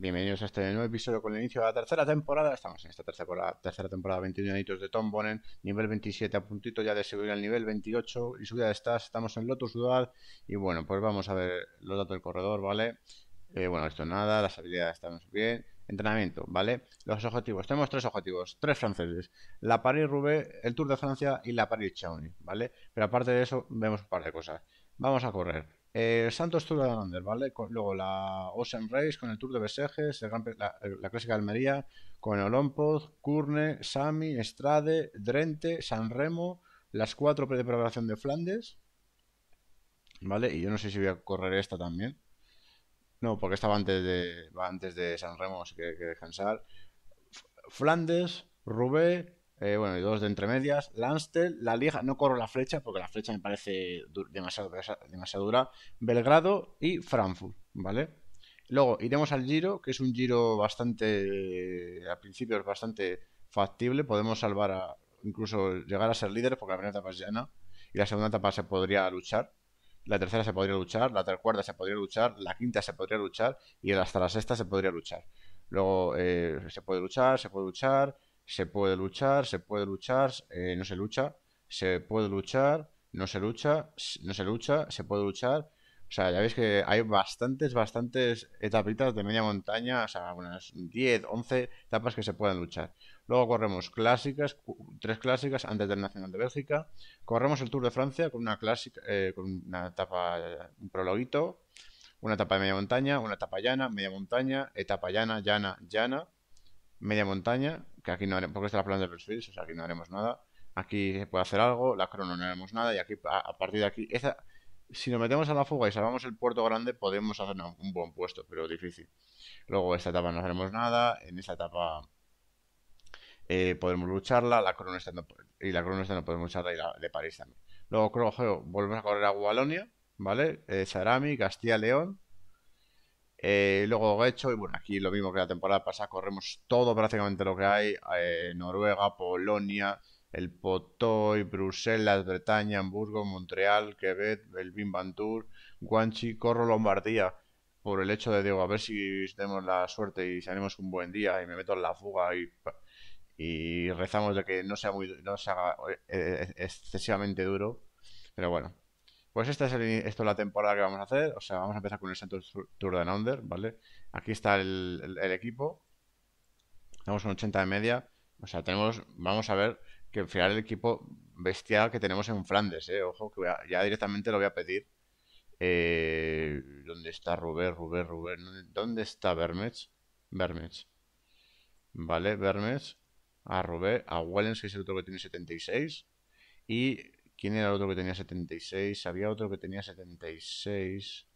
Bienvenidos a este nuevo episodio con el inicio de la tercera temporada. Estamos en esta tercera, tercera temporada, 21 añitos de Tom Bonen, nivel 27 a puntito ya de subir al nivel 28 y subida de estas. Estamos en Lotus Dual y bueno, pues vamos a ver los datos del corredor, ¿vale? Eh, bueno, esto nada, las habilidades estamos bien. Entrenamiento, ¿vale? Los objetivos. Tenemos tres objetivos, tres franceses. La Paris-Roubaix, el Tour de Francia y la paris chauny ¿vale? Pero aparte de eso, vemos un par de cosas. Vamos a correr. Eh, Santos Tour de Andes, ¿vale? luego la Ocean Race con el Tour de Besejes, la, Clásica de Almería con el Olompoz, Curne, Sami, Estrade, Drente, San Remo, las cuatro de preparación de Flandes, ¿vale? Y yo no sé si voy a correr esta también. No, porque estaba antes de, antes de San Remo, así que que descansar. Flandes, Rubé, eh, bueno, y dos de entremedias. Lanstel, la Liga, no corro la flecha porque la flecha me parece demasiado, demasiado dura. Belgrado y Frankfurt, ¿vale? Luego iremos al Giro, que es un Giro bastante, eh, al principio es bastante factible. Podemos salvar a, incluso llegar a ser líderes porque la primera etapa es llana y la segunda etapa se podría luchar. La tercera se podría luchar, la cuarta se podría luchar, la quinta se podría luchar y hasta la sexta se podría luchar. Luego eh, se puede luchar, se puede luchar, se puede luchar, se puede luchar, eh, no se lucha, se puede luchar, no se lucha, no se lucha, se puede luchar. O sea, ya veis que hay bastantes, bastantes etapitas de media montaña, o sea, unas 10, 11 etapas que se pueden luchar. Luego corremos clásicas, tres clásicas antes del Nacional de Bélgica. Corremos el Tour de Francia con una clásica, eh, con una etapa, un prologuito, una etapa de media montaña, una etapa llana, media montaña, etapa llana, llana, llana media montaña, que aquí no haremos, porque está la planta de los o sea, aquí no haremos nada. Aquí se puede hacer algo, la corona no haremos nada, y aquí, a, partir de aquí, esa, si nos metemos a la fuga y salvamos el puerto grande, podemos hacer un buen puesto, pero difícil. Luego, esta etapa no haremos nada, en esta etapa eh, podemos lucharla, la corona y la corona no podemos lucharla, y la de París también. Luego, creo, volvemos a correr a Wallonia, ¿vale? Eh, Sarami, Castilla, León, eh, luego hecho, y bueno, aquí lo mismo que la temporada pasada, corremos todo prácticamente lo que hay. Eh, Noruega, Polonia, el Potoy, Bruselas, Bretaña, Hamburgo, Montreal, Quebec, el Van Guanchi, corro Lombardía. Por el hecho de, Diego, a ver si tenemos la suerte y salimos un buen día y me meto en la fuga y, rezamos de que no sea muy no sea eh, eh, excesivamente duro. Pero bueno, pues esta es esto la temporada que vamos a hacer. O sea, vamos a empezar con el Santos Tour de Under, ¿vale? Aquí está el, equipo. Tenemos un 80 de media. O sea, tenemos, vamos a ver que al final el equipo bestial que tenemos en Flandes, ¿eh? Ojo, que ya directamente lo voy a pedir. Eh, ¿Dónde está Rubén, Rubén, Rubén? ¿Dónde está Bermes, Vermes. Vale, vermes A Rubén, a Wellens, que es el otro que tiene 76. Y ¿Quién era el otro que tenía 76? Había otro que tenía 76.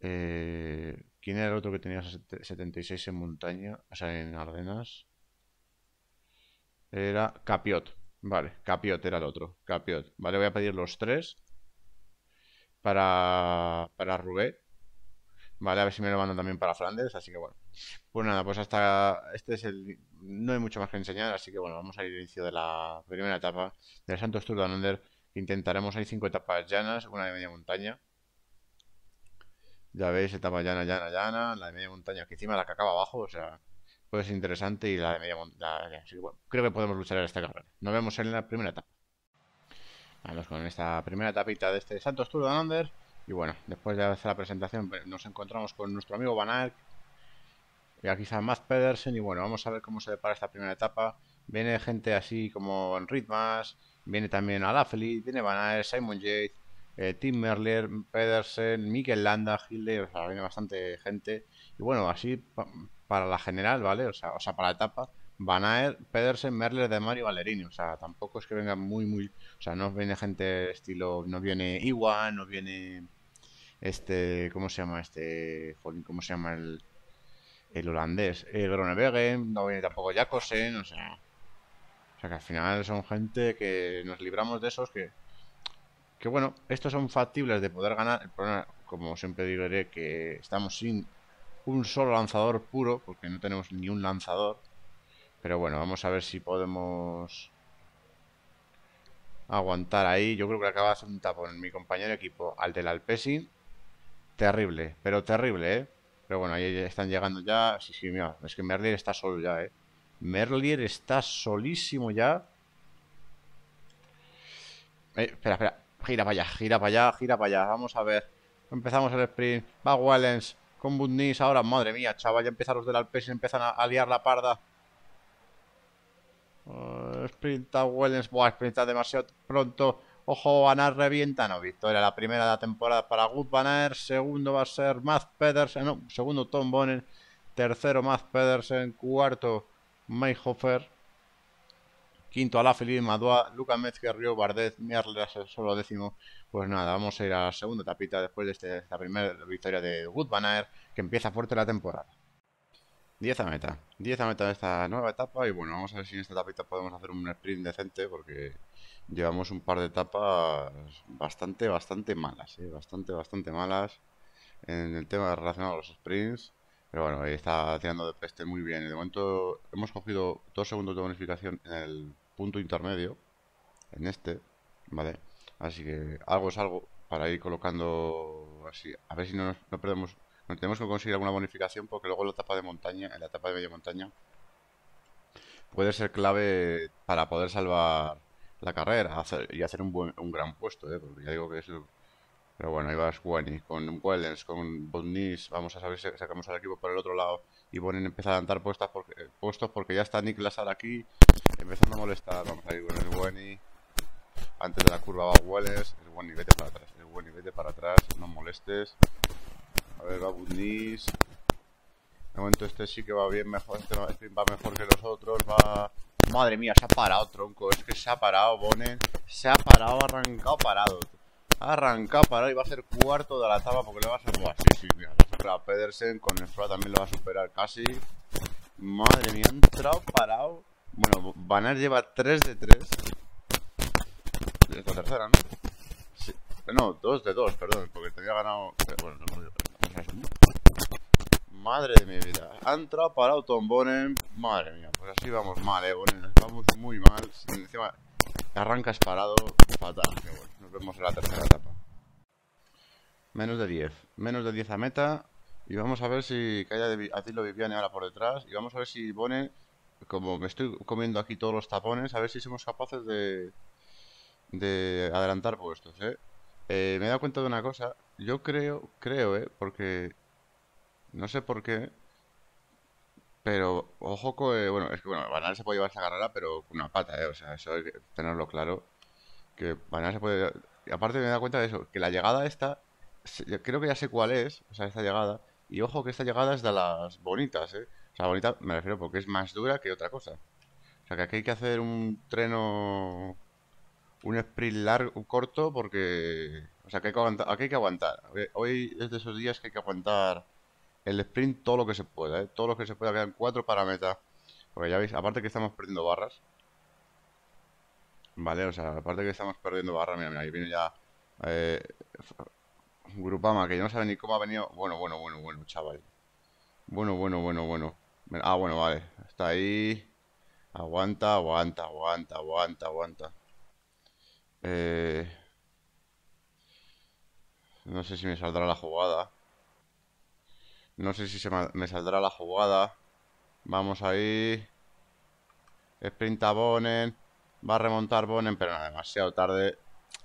Eh, ¿Quién era el otro que tenía 76 en montaña? O sea, en Ardenas. Era Capiot. Vale, Capiot era el otro. Capiot. Vale, voy a pedir los tres. Para, para Rubet. Vale, a ver si me lo mandan también para Flanders, así que bueno. Pues nada, pues hasta este es el... No hay mucho más que enseñar, así que bueno, vamos al inicio de la primera etapa del Santos Tour de Anander. intentaremos, hay cinco etapas llanas, una de media montaña. Ya veis, etapa llana, llana, llana, la de media montaña, que encima la que acaba abajo, o sea, Puede ser interesante y la de media montaña. Así bueno, creo que podemos luchar en esta carrera. Nos vemos en la primera etapa. Vamos con esta primera tapita de este Santos Tour de Anander. Y bueno, después de hacer la presentación pues, nos encontramos con nuestro amigo Van y aquí está Matt Pedersen y bueno, vamos a ver cómo se depara esta primera etapa. Viene gente así como en Ritmas, viene también Alafeli viene Van Simon Yates, eh, Tim Merlier, Pedersen, Mikel Landa, Gilde, o sea, viene bastante gente. Y bueno, así para la general, ¿vale? O sea, o sea, para la etapa, Van Aert, Pedersen, Merlier, De Mario Valerini. O sea, tampoco es que venga muy, muy... O sea, no viene gente estilo... No viene Iwan, no viene este, ¿cómo se llama? Este, ¿cómo se llama el, el holandés? El no viene tampoco jacosen o sea, o sea que al final son gente que nos libramos de esos que, que bueno, estos son factibles de poder ganar, el problema, como siempre diré, que estamos sin un solo lanzador puro, porque no tenemos ni un lanzador, pero bueno, vamos a ver si podemos aguantar ahí. Yo creo que acaba de hacer un tapón mi compañero de equipo al del Alpesin Terrible, pero terrible, ¿eh? Pero bueno, ahí están llegando ya. Sí, sí, mira, es que Merlier está solo ya, ¿eh? Merlier está solísimo ya. Eh, espera, espera. Gira para allá, gira para allá, gira para allá. Vamos a ver. Empezamos el sprint. Va Wellens con Bundnis ahora. Madre mía, chaval, ya empiezan los del Alpes empiezan a, liar la parda. Sprint oh, sprinta Wellens, buah, sprinta demasiado pronto. Ojo, der revienta, no, victoria la primera de la temporada para Good segundo va a ser Matt Pedersen, no, segundo Tom Bonner, tercero Matt Pedersen, cuarto Mayhofer, quinto Alaphilippe, Madua, Lucas Metzger, Río Bardet, el solo décimo. Pues nada, vamos a ir a la segunda tapita después de este, esta primera victoria de Good que empieza fuerte la temporada. Diez a meta, Diez a meta de esta nueva etapa y bueno, vamos a ver si en esta tapita podemos hacer un sprint decente porque llevamos un par de etapas bastante, bastante malas, ¿eh? bastante, bastante malas en el tema relacionado a los sprints. Pero bueno, ahí está tirando de peste muy bien. De momento hemos cogido dos segundos de bonificación en el punto intermedio, en este, ¿vale? Así que algo es algo para ir colocando así. A ver si no, nos, perdemos, tenemos que conseguir alguna bonificación porque luego la etapa de montaña, en la etapa de media montaña, puede ser clave para poder salvar la carrera hacer, y hacer un, buen, un gran puesto, ¿eh? porque digo que es Pero bueno, ahí va con Wellens, con Bonnis, Vamos a saber si sacamos al equipo por el otro lado y ponen empezar a andar puestas porque, eh, puestos porque ya está Nick Lazar aquí empezando a molestar. Vamos a ir con el Antes de la curva va Wellens. El vete para atrás. El vete para atrás. No molestes. A ver, va Bonnis. De momento este sí que va bien, mejor, este, este va mejor que los otros, va Madre mía, se ha parado, tronco. Es que se ha parado, Bonen. Se ha parado, ha arrancado parado. Ha arrancado parado y va a ser cuarto de la tabla porque le va a ser. Buah, sí, sí, mira. la Pedersen con el Fra también lo va a superar casi. Madre mía, ha entrado parado. Bueno, Banner lleva 3 de 3. la tercera, ¿no? Sí. No, 2 de 2, perdón, porque tenía ganado. Bueno, no, madre de mi vida. Ha entrado Tom Bonen. madre mía, pues así vamos mal, eh, vamos muy mal. Encima, arrancas parado, fatal, nos vemos en la tercera etapa. Menos de 10, menos de 10 a meta, y vamos a ver si cae de lo Viviane ahora por detrás, y vamos a ver si Bonen, como me estoy comiendo aquí todos los tapones, a ver si somos capaces de, de adelantar puestos, eh. Eh, me he dado cuenta de una cosa. Yo creo, creo, eh, porque no sé por qué. Pero, ojo, eh, bueno, es que bueno, Banal se puede llevar esta carrera, pero con una pata, ¿eh? O sea, eso hay que tenerlo claro. Que Banal se puede. Y aparte me he dado cuenta de eso, que la llegada esta, creo que ya sé cuál es, o sea, esta llegada. Y ojo que esta llegada es de las bonitas, ¿eh? O sea, bonita me refiero porque es más dura que otra cosa. O sea, que aquí hay que hacer un treno. Un sprint largo, corto, porque. O sea, que Aquí hay que aguantar. Hoy es de esos días que hay que aguantar el sprint todo lo que se pueda, ¿eh? todo lo que se pueda, quedan cuatro para meta. Porque ya veis, aparte que estamos perdiendo barras. Vale, o sea, aparte que estamos perdiendo barras, mira, mira, ahí viene ya eh, Grupama, que ya no sabe ni cómo ha venido. Bueno, bueno, bueno, bueno, chaval. Bueno, bueno, bueno, bueno. Ah, bueno, vale, está ahí. Aguanta, aguanta, aguanta, aguanta, aguanta. Eh... No sé si me saldrá la jugada. No sé si se me saldrá la jugada. Vamos ahí. Sprint a Bonen. Va a remontar Bonen, pero no, demasiado tarde.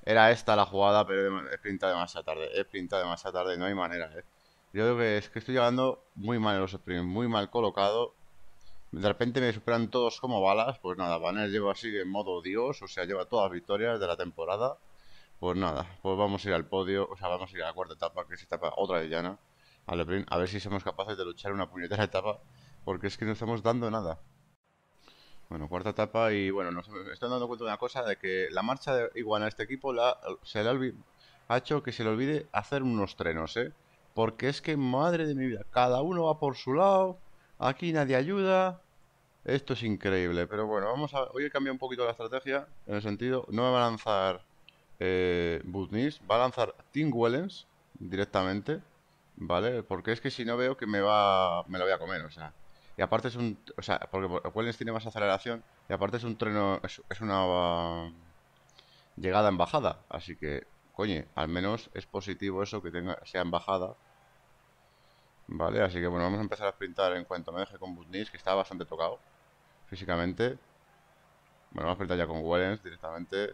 Era esta la jugada, pero sprintado demasiado tarde. sprintado demasiado tarde, no hay manera, ¿eh? Yo creo que es que estoy llegando muy mal en los sprints, muy mal colocado. De repente me superan todos como balas. Pues nada, Banner lleva así en modo Dios, o sea, lleva todas las victorias de la temporada. Pues nada, pues vamos a ir al podio, o sea, vamos a ir a la cuarta etapa, que es etapa otra de llana a ver si somos capaces de luchar una puñetera etapa, porque es que no estamos dando nada. Bueno, cuarta etapa y bueno, nos están dando cuenta de una cosa, de que la marcha de Iguana a este equipo se le ha hecho que se le olvide hacer unos trenos, ¿eh? Porque es que, madre de mi vida, cada uno va por su lado, aquí nadie ayuda, esto es increíble, pero bueno, vamos a... Hoy he cambiado un poquito la estrategia, en el sentido, no me va a lanzar eh, va a lanzar Tim Wellens directamente, ¿Vale? Porque es que si no veo que me va. me lo voy a comer, o sea. Y aparte es un. O sea, porque Wellens tiene más aceleración. Y aparte es un treno. Es, una. Um, llegada en bajada. Así que, coño, al menos es positivo eso que tenga, sea en bajada. Vale, así que bueno, vamos a empezar a sprintar en cuanto me deje con Butnis, que está bastante tocado físicamente. Bueno, vamos a sprintar ya con Wellens directamente.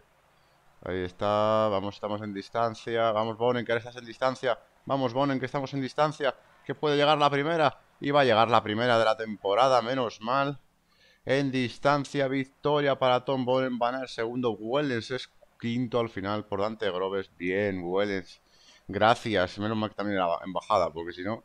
Ahí está, vamos, estamos en distancia. Vamos, Bonen, que ahora estás en distancia. Vamos, Bonen, que estamos en distancia, que puede llegar la primera. Y va a llegar la primera de la temporada, menos mal. En distancia, victoria para Tom Bonen. Van el segundo. Wellens es quinto al final por Dante Groves. Bien, Wellens. Gracias. Menos mal que también la embajada, porque si no.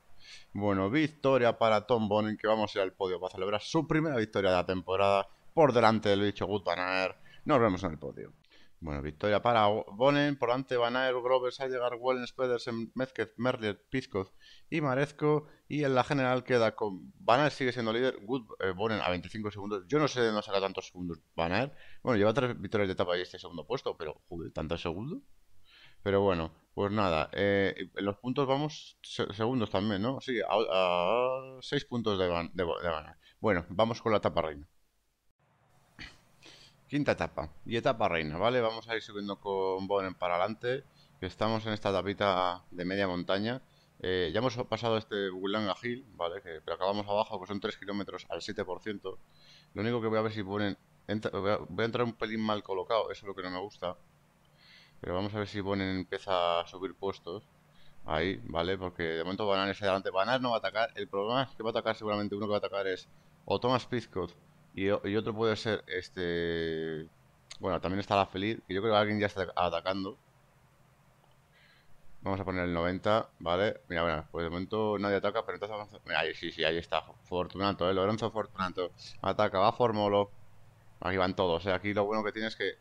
Bueno, victoria para Tom Bonen, que vamos a ir al podio para celebrar su primera victoria de la temporada por delante del bicho Gutanaer. Nos vemos en el podio. Bueno, victoria para Bonen, por delante Van Ayer, Grover, llegar Wallen, Spedersen, Mezquez, Merlier, Pizkoz y Marezco. Y en la general queda con Van sigue siendo líder, Good, eh, a 25 segundos. Yo no sé de dónde saca tantos segundos Van Bueno, lleva tres victorias de etapa y este segundo puesto, pero joder, tantos segundos. Pero bueno, pues nada, eh, en los puntos vamos segundos también, ¿no? Sí, a, 6 puntos de, van, de, Bueno, vamos con la etapa reina. Quinta etapa y etapa reina, ¿vale? Vamos a ir subiendo con Bonen para adelante, estamos en esta tapita de media montaña. Eh, ya hemos pasado este Bulanga Hill, ¿vale? Que, pero acabamos abajo, que son 3 kilómetros al 7%. Lo único que voy a ver si ponen... voy, a, entrar un pelín mal colocado, eso es lo que no me gusta. Pero vamos a ver si ponen empieza a subir puestos. Ahí, ¿vale? Porque de momento Banar es adelante. Banar no va a atacar. El problema es que va a atacar seguramente uno que va a atacar es o Thomas Pizcott y, otro puede ser este. Bueno, también está la feliz, que yo creo que alguien ya está atacando. Vamos a poner el 90, ¿vale? Mira, bueno, pues de momento nadie ataca, pero entonces avanza. Mira, ahí, sí, sí, ahí está. Fortunato, ¿eh? Lorenzo Fortunato. Ataca, va Formolo. Aquí van todos, ¿eh? Aquí lo bueno que tiene es que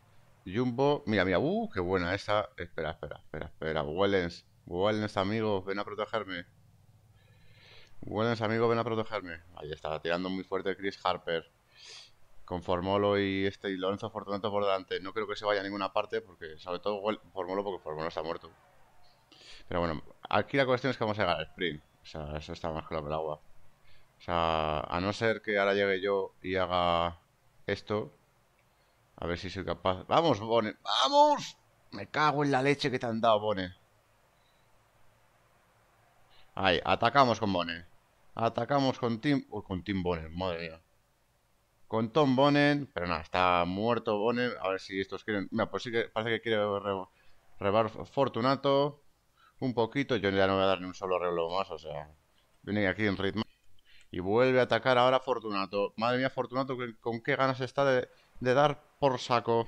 Jumbo. Mira, mira, uh, qué buena esa. Espera, espera, espera, espera. Wellens, Wellens, amigo, ven a protegerme. Wellens, amigo, ven a protegerme. Ahí está, tirando muy fuerte Chris Harper con Formolo y este y Lorenzo Fortunato por delante, no creo que se vaya a ninguna parte, porque sobre todo Formolo, porque Formolo está muerto. Pero bueno, aquí la cuestión es que vamos a llegar al sprint. O sea, eso está más claro que el agua. O sea, a no ser que ahora llegue yo y haga esto. A ver si soy capaz. ¡Vamos, Bone! ¡Vamos! Me cago en la leche que te han dado, Bone. Ahí, atacamos con Bone. Atacamos con Tim... Uy, con Tim Bone, madre mía con Tom Bonen, pero nada, está muerto Bonen a ver si estos quieren... Mira, pues sí que parece que quiere rebar Fortunato un poquito, yo ya no voy a dar ni un solo reloj más, o sea, viene aquí en ritmo. Y vuelve a atacar ahora Fortunato. Madre mía, Fortunato, con qué ganas está de, dar por saco.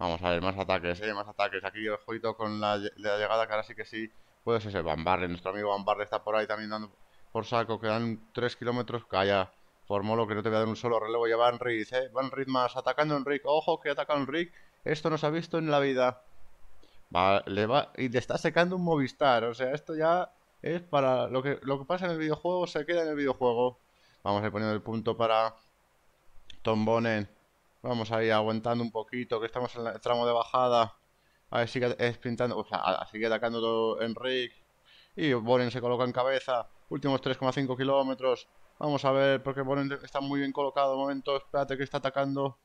Vamos a ver, más ataques, ¿eh? más ataques. Aquí el jueguito con la, llegada, que ahora sí que sí. Puede ser el Van Nuestro amigo Van está por ahí también dando por saco. Quedan 3 kilómetros. Calla. Por lo que no te voy a dar un solo relevo. Ya va Enric, Van eh, va más, atacando a Enric, ojo que ataca a Enric, esto no se ha visto en la vida. Va, le va, y le está secando un Movistar, o sea, esto ya es para lo que, lo que pasa en el videojuego, se queda en el videojuego. Vamos a ir poniendo el punto para Tom Bonen. Vamos ir aguantando un poquito, que estamos en el tramo de bajada. A ver, sigue sprintando, o sea, sigue atacando Enric. Y Bonen se coloca en cabeza. Últimos 3,5 kilómetros. Vamos a ver, porque Bonen está muy bien colocado. Un momento, espérate que está atacando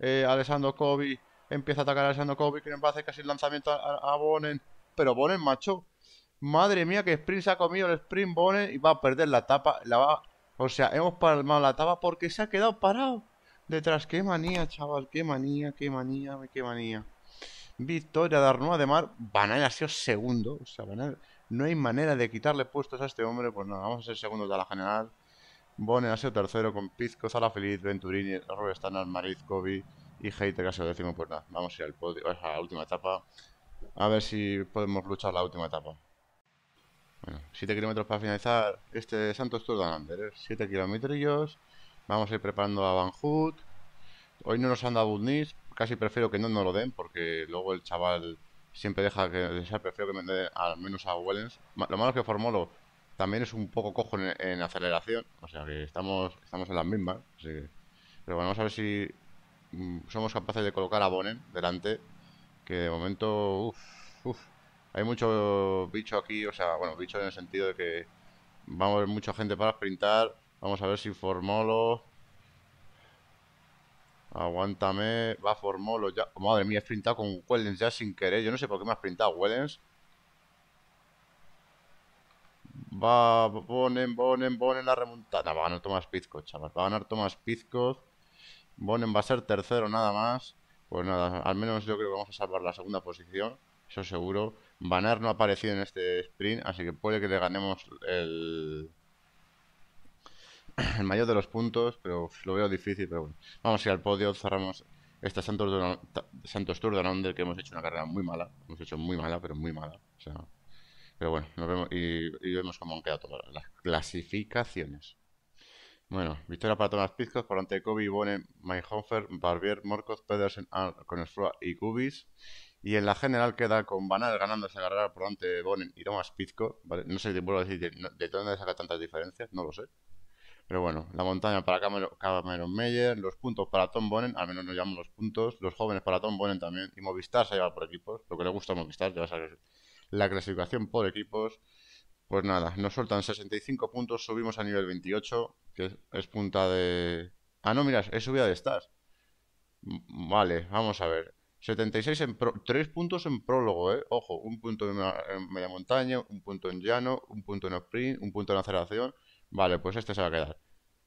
eh, Alessandro Kobe. Empieza a atacar a Alessandro Kobe, que va a hacer casi el lanzamiento a, a, Pero Bonen, macho. Madre mía, que sprint se ha comido el sprint Bonen y va a perder la tapa. La va... O sea, hemos palmado la tapa porque se ha quedado parado detrás. Qué manía, chaval. Qué manía, qué manía, qué manía. Victoria de Arnoa de Mar. Banal ha sido segundo. O sea, No hay manera de quitarle puestos a este hombre. Pues nada, vamos a ser segundos de la general. Bonne ha sido tercero con Pizco, Sala Feliz, Venturini, Robert Stannard, Mariz, Kobe y Heiter casi décimo. puerta. nada, vamos a ir al podio, a la última etapa. A ver si podemos luchar la última etapa. Bueno, 7 kilómetros para finalizar este Santos Tour de 7 ¿eh? kilómetros. Vamos a ir preparando a Van Hood. Hoy no nos han dado nis, Casi prefiero que no nos lo den porque luego el chaval siempre deja que desear. Prefiero que me den al menos a Wellens. Lo malo es que lo también es un poco cojo en, aceleración, o sea que estamos, estamos en las mismas. Pero bueno, vamos a ver si mm, somos capaces de colocar a Bonen delante, que de momento... uff, uff. hay mucho bicho aquí, o sea, bueno, bicho en el sentido de que vamos a ver mucha gente para sprintar. Vamos a ver si Formolo... Aguántame, va Formolo ya. Madre mía, he sprintado con Wellens ya sin querer. Yo no sé por qué me ha sprintado Wellens. Va, Bonen, Bonen, Bonen la remontada. Va a ganar Tomás Pizco, chaval. Va a ganar Tomás Pizco. Bonen va a ser tercero nada más. Pues nada, al menos yo creo que vamos a salvar la segunda posición. Eso seguro. Banar no ha aparecido en este sprint, así que puede que le ganemos el, el mayor de los puntos, pero lo veo difícil. Pero bueno, vamos a ir al podio. Cerramos esta Santos, Santos Tour de Londres que hemos hecho una carrera muy mala. Hemos hecho muy mala, pero muy mala. O sea, pero bueno, nos vemos y, vemos cómo han quedado todas las clasificaciones. Bueno, victoria para Tomás Pizcos por ante Kobe, Bonen, Mayhofer, Barbier, Morcos, Pedersen, con y Kubis. Y en la general queda con Banal ganando esa carrera por de Bonen y Tomás Pizco. No sé, te vuelvo a decir, de, dónde saca tantas diferencias, no lo sé. Pero bueno, la montaña para Cameron, Meyer, los puntos para Tom Bonen, al menos nos llaman los puntos, los jóvenes para Tom Bonen también, y Movistar se lleva por equipos, lo que le gusta a Movistar, ya sabes, la clasificación por equipos. Pues nada, nos sueltan 65 puntos, subimos a nivel 28, que es punta de... Ah, no, mira, es subida de Stars. Vale, vamos a ver. 76 en 3 puntos en prólogo, ¿eh? Ojo, un punto en, media montaña, un punto en llano, un punto en sprint, un punto en aceleración. Vale, pues este se va a quedar.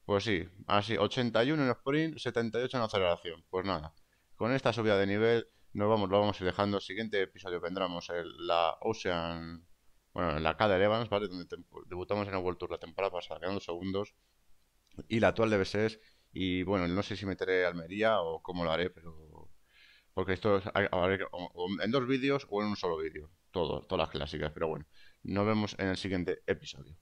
Pues sí, así, 81 en sprint, 78 en aceleración. Pues nada, con esta subida de nivel nos vamos, lo vamos a ir dejando. Siguiente episodio vendremos en la Ocean, bueno, la de Evans, ¿vale? Donde debutamos en el World Tour la temporada pasada, quedando segundos. Y la actual de BSS. Y bueno, no sé si meteré Almería o cómo lo haré, pero. Porque esto es en dos vídeos o en un solo vídeo. Todo, todas las clásicas, pero bueno. Nos vemos en el siguiente episodio.